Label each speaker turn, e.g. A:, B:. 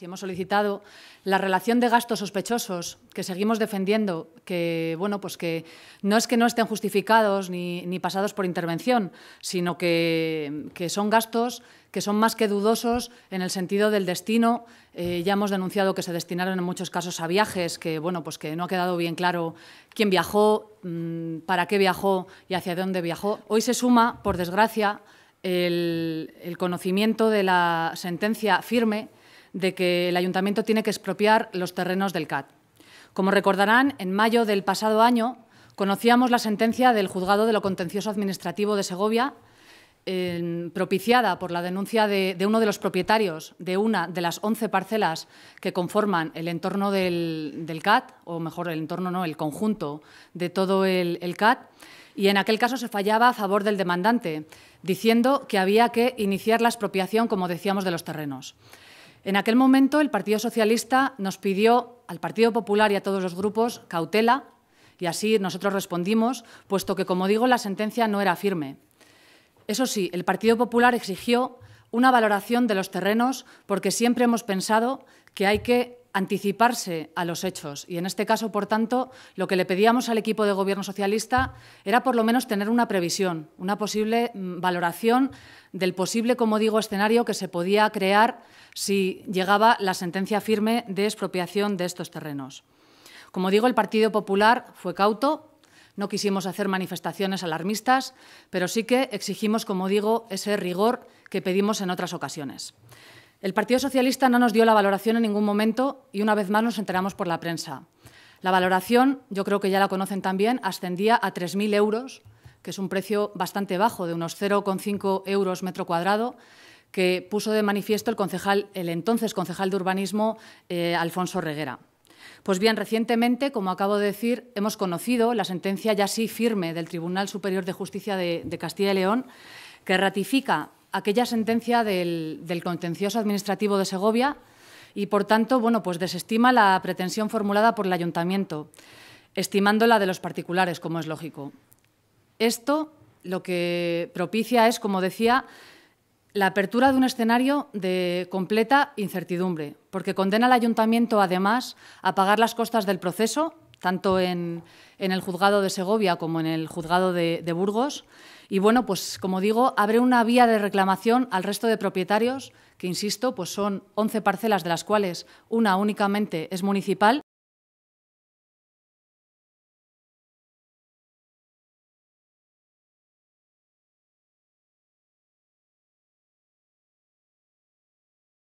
A: y hemos solicitado la relación de gastos sospechosos que seguimos defendiendo, que bueno, pues que no es que no estén justificados ni, pasados por intervención, sino que, son gastos que son más que dudosos en el sentido del destino. Eh, ya hemos denunciado que se destinaron en muchos casos a viajes, que bueno, pues que no ha quedado bien claro quién viajó, mm, para qué viajó y hacia dónde viajó. Hoy se suma, por desgracia, el conocimiento de la sentencia firme de que el ayuntamiento tiene que expropiar los terrenos del CAT. Como recordarán, en mayo del pasado año conocíamos la sentencia del Juzgado de lo Contencioso Administrativo de Segovia, propiciada por la denuncia de, uno de los propietarios de una de las 11 parcelas que conforman el entorno del, CAT, o mejor, el entorno no, el conjunto de todo el, el CAT, y en aquel caso se fallaba a favor del demandante, diciendo que había que iniciar la expropiación, como decíamos, de los terrenos. En aquel momento el Partido Socialista nos pidió al Partido Popular y a todos los grupos cautela y así nosotros respondimos, puesto que, como digo, la sentencia no era firme. Eso sí, el Partido Popular exigió una valoración de los terrenos porque siempre hemos pensado que hay que anticiparse a los hechos. Y en este caso, por tanto, lo que le pedíamos al equipo de gobierno socialista era por lo menos tener una previsión, una posible mm, valoración del posible, como digo, escenario que se podía crear si llegaba la sentencia firme de expropiación de estos terrenos. Como digo, el Partido Popular fue cauto, no quisimos hacer manifestaciones alarmistas, pero sí que exigimos, como digo, ese rigor que pedimos en otras ocasiones. El Partido Socialista no nos dio la valoración en ningún momento y una vez más nos enteramos por la prensa. La valoración, yo creo que ya la conocen también, ascendía a 3.000 euros, que es un precio bastante bajo, de unos 0,5 euros metro cuadrado, que puso de manifiesto el, concejal, el entonces concejal de urbanismo, eh, Alfonso Reguera. Pues bien, recientemente, como acabo de decir, hemos conocido la sentencia ya sí firme del Tribunal Superior de Justicia de Castilla y León, que ratifica aquella sentencia del, contencioso administrativo de Segovia y, por tanto, bueno, pues desestima la pretensión formulada por el ayuntamiento, estimando la de los particulares, como es lógico. Esto lo que propicia es, como decía, la apertura de un escenario de completa incertidumbre, porque condena al ayuntamiento, además, a pagar las costas del proceso tanto en, el juzgado de Segovia como en el juzgado de, Burgos. Y bueno, pues como digo, abre una vía de reclamación al resto de propietarios, que insisto, pues son 11 parcelas de las cuales una únicamente es municipal.